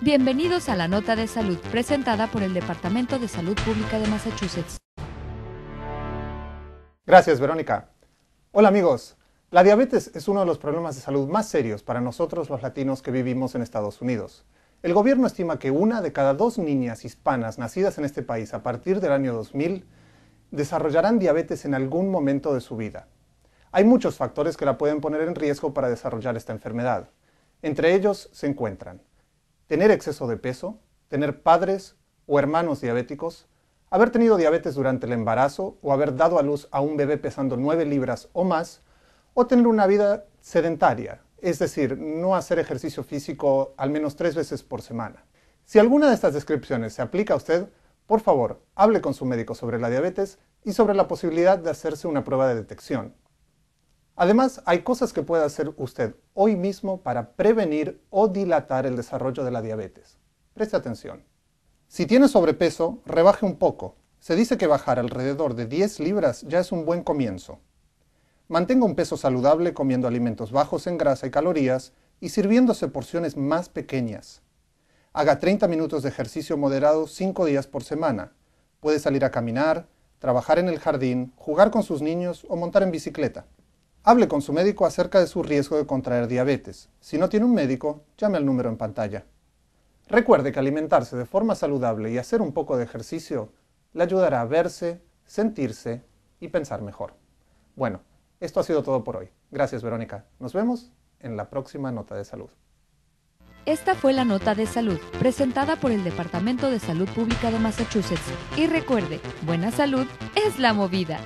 Bienvenidos a la Nota de Salud, presentada por el Departamento de Salud Pública de Massachusetts. Gracias, Verónica. Hola amigos, la diabetes es uno de los problemas de salud más serios para nosotros los latinos que vivimos en Estados Unidos. El gobierno estima que una de cada dos niñas hispanas nacidas en este país a partir del año 2000 desarrollarán diabetes en algún momento de su vida. Hay muchos factores que la pueden poner en riesgo para desarrollar esta enfermedad. Entre ellos se encuentran tener exceso de peso, tener padres o hermanos diabéticos, haber tenido diabetes durante el embarazo o haber dado a luz a un bebé pesando 9 libras o más, o tener una vida sedentaria, es decir, no hacer ejercicio físico al menos tres veces por semana. Si alguna de estas descripciones se aplica a usted, por favor, hable con su médico sobre la diabetes y sobre la posibilidad de hacerse una prueba de detección. Además, hay cosas que puede hacer usted hoy mismo para prevenir o dilatar el desarrollo de la diabetes. Preste atención. Si tiene sobrepeso, rebaje un poco. Se dice que bajar alrededor de 10 libras ya es un buen comienzo. Mantenga un peso saludable comiendo alimentos bajos en grasa y calorías y sirviéndose porciones más pequeñas. Haga 30 minutos de ejercicio moderado 5 días por semana. Puede salir a caminar, trabajar en el jardín, jugar con sus niños o montar en bicicleta. Hable con su médico acerca de su riesgo de contraer diabetes. Si no tiene un médico, llame al número en pantalla. Recuerde que alimentarse de forma saludable y hacer un poco de ejercicio le ayudará a verse, sentirse y pensar mejor. Bueno, esto ha sido todo por hoy. Gracias Verónica. Nos vemos en la próxima nota de salud. Esta fue la nota de salud presentada por el Departamento de Salud Pública de Massachusetts. Y recuerde, buena salud es la movida.